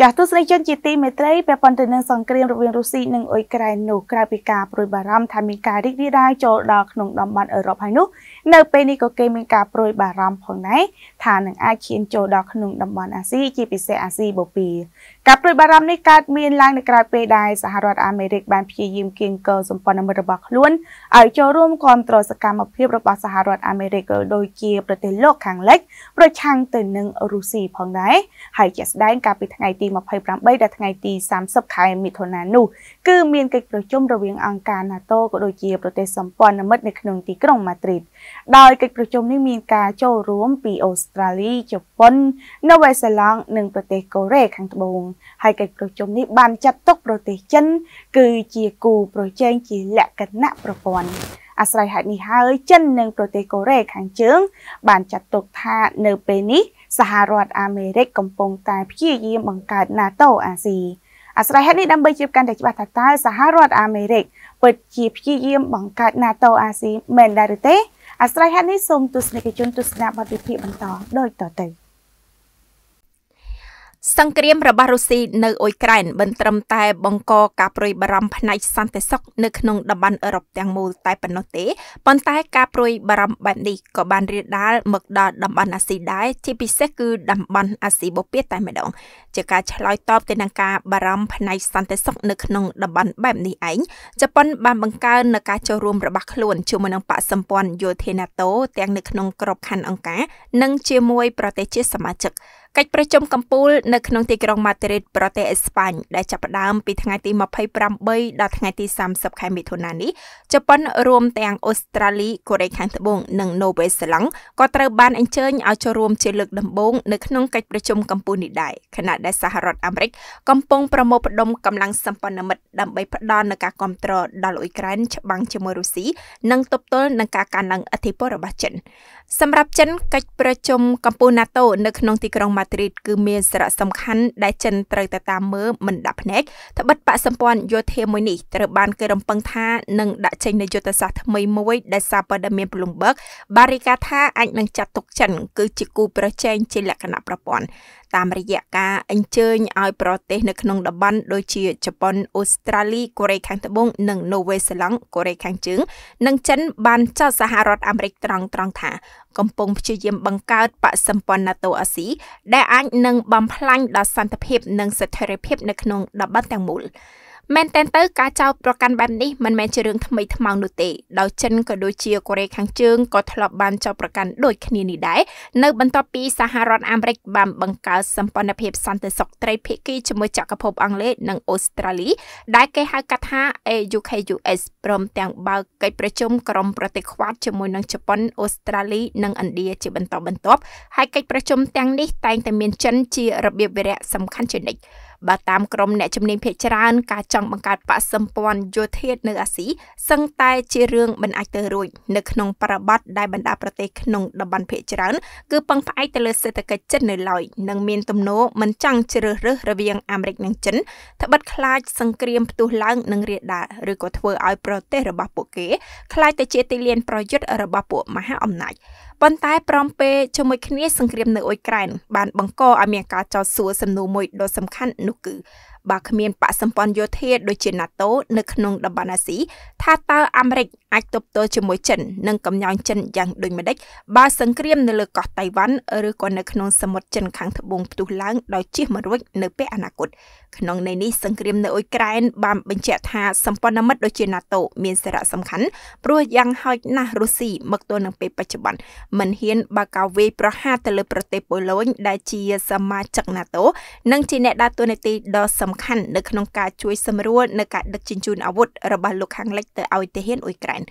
ចាស់ទស្សនិកជនជាទីមេត្រីពាក់ព័ន្ធទៅនឹងសង្គ្រាមរវាងរុស្ស៊ីនិងអ៊ុយក្រែននោះក្រៅពីការប្រួយបារម្ភថាមានការរីករាលដាលចូលដល់ក្នុងតំបន់អឺរ៉ុបហើយនោះនៅពេលនេះក៏គេមានការប្រួយបារម្ភផងដែរថានឹងអាចឈានចូលដល់ក្នុងតំបន់អាស៊ីជាពិសេសអាស៊ីបូព៌ាការប្រួយបារម្ភនេះកើតមានឡើងនៅក្រៅពេលដែលសហរដ្ឋអាមេរិកបានព្យាយាមកៀងគរសម្ព័ន្ធមិត្តរបស់ខ្លួនឲ្យចូលរួមគ្រប់គ្រងសកម្មភាពរបស់សហរដ្ឋអាមេរិកក៏ដូចជាប្រទេសលោកខាងលិចប្រឆាំងទៅនឹងរុស្ស៊ីផងដែរហើយជាក់ស្ដែងកាលពីថ្ងៃទីទី28ដល់ថ្ងៃទី30ខែមិថុនានោះគឺ មានកិច្ចប្រជុំរវាងអង្គការ NATO ក៏ដូចជា ប្រទេសសម្ព័ន្ធមិត្តនៅក្នុងទីក្រុងម៉ាឌ្រីតដោយកិច្ចប្រជុំនេះមានការចូលរួមពីអូស្ត្រាលីជប៉ុននូវេសេឡង់និងប្រទេសកូរ៉េខាងត្បូងហើយកិច្ចប្រជុំនេះបានចាត់ទុកប្រទេសចិន គឺជាគូប្រជែងជាលក្ខណៈប្រព័ន្ធអាស្រ័យហេតុនេះហើយ ចិន និងប្រទេសកូរ៉េខាងជើងបានចាត់ទុកថានៅពេលនេះសហរដ្ឋអាមេរិកកំពុងតែព្យាយាមបង្កើត NATO អាស៊ីអាស្រ័យហេតុនេះដើម្បីជៀបកាន់តែច្បាស់ថាតើសហរដ្ឋអាមេរិកពិតជាព្យាយាមបង្កើត NATO អាស៊ីមែនដែរឬទេអាស្រ័យហេតុនេះសូមទស្សនិកជនទស្សនាបទវិភាគបន្តដូចតទៅ។សង្គ្រាមរបស់រុស្ស៊ីនៅអ៊ុយក្រែនមិនត្រឹមតែបង្កការព្រួយបារម្ភផ្នែកសន្តិសុខនៅក្នុងតំបន់អឺរ៉ុបទាំងមូលតែប៉ុណ្ណោះទេប៉ុន្តែការព្រួយបារម្ភបែបនេះក៏បានរាលដាលមកដល់តំបន់អាស៊ីដែរជាពិសេសគឺតំបន់អាស៊ីបូព៌ាតែម្ដងជាការឆ្លើយតបទៅនឹងការបារម្ភផ្នែកសន្តិសុខនៅក្នុងតំបន់បែបនេះឯងជប៉ុនបានបង្កើននៅការចូលរួមរបស់ខ្លួនជាមួយនឹងបកសម្ព័ន្ធយោធា NATO ទាំងនៅក្នុងក្របខ័ណ្ឌអង្គការនិងជាមួយប្រទេសជាសមាជិកកិច្ចប្រជុំកម្ពុជានៅក្នុងទីក្រុងម៉ាឌ្រីតប្រទេសអេស្ប៉ាញដែលចាប់ផ្ដើមពីថ្ងៃទី28ដល់ថ្ងៃទី30ខែមិថុនានេះជប៉ុនរួមទាំងអូស្ត្រាលីកូរ៉េខាងត្បូងនិងនូវេសេឡង់ក៏ត្រូវបានអញ្ជើញឲ្យចូលរួមជាលើកដំបូងនៅក្នុងកិច្ចប្រជុំកម្ពុជានេះដែរខណៈដែលសហរដ្ឋអាមេរិកកំពុងប្រមូលផ្ដុំកម្លាំងសម្ព័ន្ធមិត្តដើម្បីផ្ដល់នូវការគ្រប់គ្រងដល់អ៊ុយក្រែនច្បាំងជាមួយរុស្ស៊ីនិងទប់ទល់នឹងការកាន់ឡើងអធិបតេយ្យរបស់ចិនសម្រាប់ចិនកិច្ចប្រជុំកម្ពុជា NATO នៅក្នុងទីក្រុងម៉ាម៉ាឌ្រីតគឺមានសារៈសំខាន់ដែលចិនត្រូវតែតាមមើលមិនដាក់ភ្នែកត្បិតបកសម្ព័ន្ធយោធាមួយនេះត្រូវបានគេរំពឹងថានឹងដាក់ចេញនូវយុទ្ធសាស្ត្រថ្មីមួយដែលសារព័ត៌មាន Bloomberg បារីកាថាអាចនឹងចាត់ទុកចិនគឺជាគូប្រជែងជាលក្ខណៈប្រព័ន្ធតាមរយៈការអញ្ជើញឲ្យប្រទេសនៅក្នុងតំបន់ដូចជាជប៉ុនអូស្ត្រាលីកូរ៉េខាងត្បូងនិងនូវេសេឡង់កូរ៉េខាងជើងនិងចិនបានចោទសហរដ្ឋអាមេរិកត្រង់ត្រង់ថាកំពុងព្យាយាមបង្កើតបកសម្ព័ន្ធ NATO អាស៊ីដែលអាចនឹងបំផ្លាញដល់សន្តិភាពនិងស្ថិរភាពនៅក្នុងតំបន់ទាំងមូល។មែនតែនទៅការចោទប្រកាន់បែបនេះមិនមែនជារឿងថ្មីថ្មោងនោះទេ ដោយចិនក៏ដូចជាកូរ៉េខាងជើងក៏ធ្លាប់បានចោទប្រកាន់ដូចគ្នានេះដែរនៅបន្ទាប់ពីសហរដ្ឋអាមេរិកបានបង្កើតសម្ព័ន្ធភាពសន្តិសុខត្រីភាគីជាមួយចក្រភពអង់គ្លេសនិងអូស្ត្រាលីដែលគេហៅកាត់ថា AUKUS ព្រមទាំងបើកកិច្ចប្រជុំក្រុមប្រទេសខ្វាតជាមួយនឹងជប៉ុនអូស្ត្រាលីនិងឥណ្ឌាជាបន្តបន្ទាប់ហើយកិច្ចប្រជុំទាំងនេះតែងតែមានចិនជារបៀបវារៈសំខាន់ជានិច្ចបើតាមក្រុមអ្នកជំនាញភាគច្រើនការចង់បង្កើតបកសម្ព័ន្ធយោធានៅអាស៊ីសឹងតែជារឿងមិនអាចទៅរួចនៅក្នុងប្របត្តិដែលបណ្ដាប្រទេសក្នុងតំបន់ភាគច្រើនគឺពឹងផ្អែកទៅលើសេដ្ឋកិច្ចចិននៅឡើយនិងមានទំនោរមិនចង់ជ្រើសរើសរវាងអាមេរិកនិងចិនត្បិតខ្លាច សង្គ្រាមផ្ទុះឡើងនឹងរាលដាលឬក៏ធ្វើឲ្យប្រទេសរបស់ពួកគេខ្លាចទៅជាទីលានប្រយុទ្ធរបស់ពួកមហាអំណាចប៉ុន្តែប្រំពេជាមួយគ្នាសង្គ្រាមនៅអ៊ុយក្រែនបានបង្កឲ្យមានការចោទសួរសំណួរមួយដ៏សំខាន់នោះគឺបើគ្មានបកសម្ព័ន្ធយោធាដូចជា NATO នៅក្នុងតំបន់អាស៊ីថាតើអាមេរិកអាចទប់ទល់ជាមួយចិននិងកំញោញចិនយ៉ាងដូចម្ដេចបើសង្គ្រាមនៅលើកោះតៃវ៉ាន់ឬក៏នៅក្នុងសមុទ្រចិនខាងត្បូងផ្ទុះឡើងដោយជៀសមិនរួចនៅពេលអនាគតក្នុងន័យនេះសង្គ្រាមនៅអ៊ុយក្រែនបានបញ្ជាក់ថាសម្ព័ន្ធមិត្តដូចជា NATO មានសារៈសំខាន់ព្រោះយ៉ាងហោចណាស់រុស្ស៊ីមកទល់នឹងពេលបច្ចុប្បន្នមិនហ៊ានបើកោវាយប្រហារទៅលើប្រទេសប៉ូឡូញដែលជាសមាជិក NATO និងជាអ្នកដើរតួនាទីដ៏សំខាន់នៅក្នុងការជួយសម្រួលនៅការដឹកជញ្ជូនអាវុធរបស់លោកខាងលិចទៅឲ្យទាហានអ៊ុយក្រែន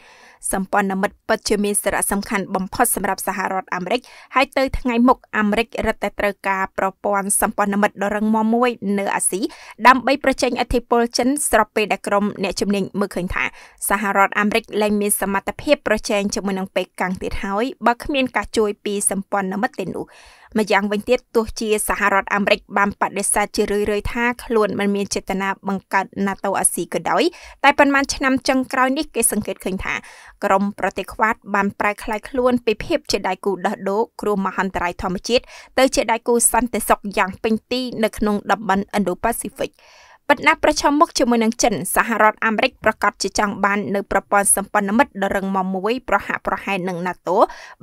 សម្ព័ន្ធមិត្តពិតជាមានសារៈសំខាន់បំផុតសម្រាប់សហរដ្ឋអាមេរិក ហើយទៅថ្ងៃមុខអាមេរិករឹតតែត្រូវការប្រព័ន្ធសម្ព័ន្ធមិត្តដ៏រឹងមាំមួយនៅអាស៊ីដើម្បីប្រជែងឥទ្ធិពលចិនស្របពេលដែលក្រុមអ្នកជំនាញមើលឃើញថាសហរដ្ឋអាមេរិកលែងមានសមត្ថភាពប្រជែងជាមួយនឹងប៉េកាំងទៀតហើយបើគ្មានការជួយពីសម្ព័ន្ធមិត្តទេនោះម្យ៉ាងវិញទៀតទោះជាសហរដ្ឋអាមេរិកបានបដិសេធជារឿយៗថាខ្លួនមិនមានចេតនាបង្កើត NATO អាស៊ីក៏ដោយតែប៉ុន្មានឆ្នាំចុងក្រោយនេះគេសង្កេតឃើញថាក្រមប្រទេសខ្វាតបានប្រែក្លាយខ្លួនពីភាពជាដៃគូដោះដូរគ្រោះមហន្តរាយធម្មជាតិទៅជាដៃគូសន្តិសុខយ៉ាងពេញទីនៅក្នុងតំបន់ Indo-Pacific បណ្ដាប្រឈមមុខជាមួយនឹងចិនសហរដ្ឋអាមេរិកប្រកាសជាចង់បាននៅប្រព័ន្ធសម្ព័ន្ធមិត្តដ៏រឹងមាំមួយប្រហាក់ប្រហែលនឹង NATO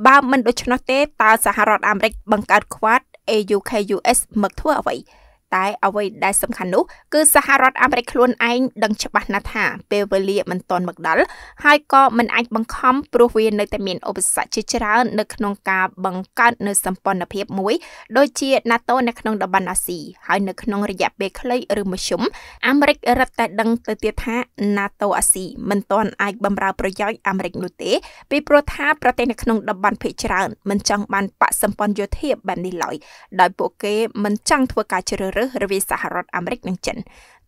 បើមិនដូច្នោះទេតើសហរដ្ឋអាមេរិកបង្កើត Quad AUKUS មកធ្វើអ្វី។តែអ្វីដែលសំខាន់នោះគឺសហរដ្ឋអាមេរិកខ្លួនឯងដឹងច្បាស់ណាស់ថាពេលវេលាមិនទាន់មកដល់ហើយក៏មិនអាចបង្ខំព្រោះវានៅតែមានឧបសគ្គជាច្រើននៅក្នុងការបង្កើតនៅសម្ព័ន្ធភាពមួយដូចជា NATO នៅក្នុងតំបន់អាស៊ីហើយនៅក្នុងរយៈពេលខ្លីឬមធ្យមអាមេរិករឹតតែដឹងទៅទៀតថា NATO អាស៊ីមិនទាន់អាចបំរើប្រយោជន៍អាមេរិកនោះទេពីព្រោះថាប្រទេសនៅក្នុងតំបន់ភាគច្រើនមិនចង់បានបកសម្ព័ន្ធយោធាបែបនេះឡើយដោយពួកគេមិនចង់ធ្វើការជ្រើសរើសរើសរវាងសហរដ្ឋអាមេរិកនិងចិន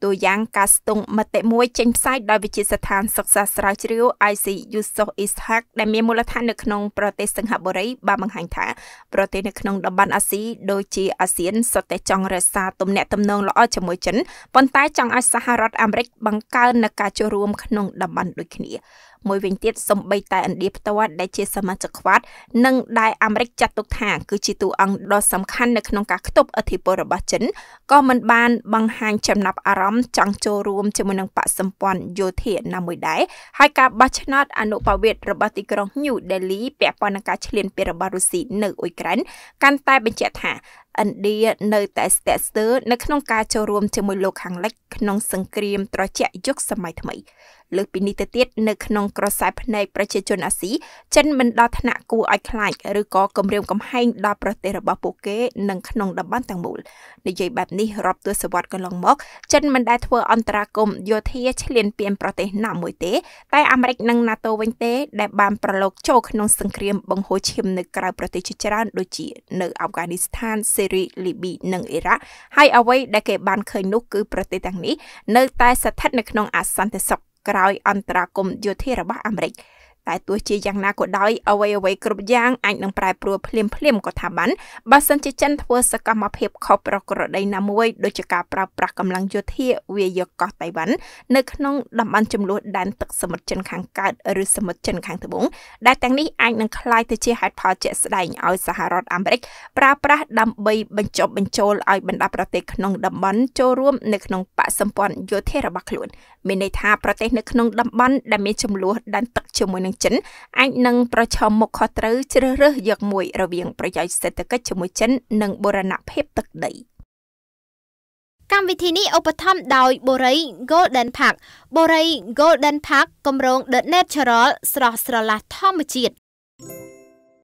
តួយ៉ាងការស្ទង់មតិមួយចេញផ្សាយដោយវិទ្យាស្ថានសិក្សាស្រាវជ្រាវ IC Yusof Ishak ដែលមានមូលដ្ឋាននៅក្នុងប្រទេសសិង្ហបុរីបានបង្ហាញថា ប្រទេសនៅក្នុងតំបន់អាស៊ីដូចជាអាស៊ានសុទ្ធតែចង់រក្សាទំនាក់ទំនងល្អជាមួយចិនប៉ុន្តែចង់ឲ្យសហរដ្ឋអាមេរិកបង្កើននៅការចូលរួមក្នុងតំបន់ដូចគ្នាមួយវិញទៀតសំបីតែឥណ្ឌាផ្ទាល់ដែលជាសមាជិកខ្វាត់និងដែលអាមេរិកចាត់ទុកថាគឺជាតួអង្គដ៏សំខាន់នៅក្នុងការខ្ទប់អធិបតេយ្យរបស់ចិនក៏មិនបានបង្ហាញចំណាប់អារម្មណ៍ចង់ចូលរួមជាមួយនឹងបកសម្ព័ន្ធយោធាណាមួយដែរហើយការបោះឆ្នោតអនុប្រវេតរបស់ទីក្រុង New Delhi ពាក់ព័ន្ធនឹងការឈ្លានពានរបស់រុស្ស៊ីនៅអ៊ុយក្រែនកាន់តែបញ្ជាក់ថាឥណ្ឌានៅតែស្ទាក់ស្ទើរនៅក្នុងការចូលរួមជាមួយលោកខាងលិចក្នុងសង្គ្រាមត្រជាក់យុគសម័យថ្មី លើសពីនេះទៅទៀតនៅក្នុងក្រសែភ្នែកប្រជាជនអាស៊ីចិនមិនដល់ថ្នាក់គួរឲ្យខ្លាចឬក៏គំរាមកំហែងដល់ប្រទេសរបស់ពួកគេនិងក្នុងតំបន់ទាំងមូលនិយាយបែបនេះរាប់ទសវត្សរ៍កន្លងមកចិនមិនដែលធ្វើអន្តរាគមយោធាឈ្លានពានប្រទេសណាមួយទេ តែអាមេរិកនិង NATO វិញទេ ដែលបានប្រឡូកចូលក្នុងសង្គ្រាមបង្ហូរឈាមនៅក្រៅប្រទេសជាច្រើនដូចជានៅអាហ្វហ្គានីស្ថានសេរីលីប៊ីនិងអ៊ីរ៉ាក់ហើយអ្វីដែលគេបានឃើញនោះ គឺប្រទេសទាំងនេះនៅតែស្ថិតនៅក្នុងអសន្តិសុខក្រោយអន្តរាគមន៍យោធារបស់អាមេរិក។តែទោះជាយ៉ាងណាក៏ដោយអ្វីអ្វីគ្រប់យ៉ាងអាចនឹងប្រែប្រួលភ្លាមភ្លាមក៏ថាបានបើសិនជាចិនធ្វើសកម្មភាពខុសប្រក្រតីណាមួយដូចជាការប្រើប្រាស់កម្លាំងយោធាវាយកកោះតៃវ៉ាន់នៅក្នុងតំបន់ចំនួនដែនទឹកសមុទ្រចិនខាងកើតឬសមុទ្រចិនខាងត្បូងដែលទាំងនេះអាចនឹងคล้ายទៅជាហេតុផលជាក់ស្ដែងឲ្យសហរដ្ឋអាមេរិក ប្រើប្រាស់ដើម្បីបញ្ចុះបញ្ចូលឲ្យបណ្ដាប្រទេសក្នុងតំបន់ចូលរួមនៅក្នុងបកសម្ព័ន្ធយោធារបស់ខ្លួនមានន័យថាប្រទេសនៅក្នុងតំបន់ដែលមានចំនួនដែនទឹកជាមួយនឹងងចិនអាចនឹងប្រឈមមុខខុសត្រូវជ្រើសរើសយកមួយរវាងប្រយោជន៍សេដ្ឋកិច្ចជាមួយចិននិងបូរណភាពទឹកដីកម្មវិធីនេះឧបត្ថម្ភដោយបូរី Golden Park បូរី Golden Park គម្រោង The Natural ស្រស់ស្រឡះធម្មជាតិ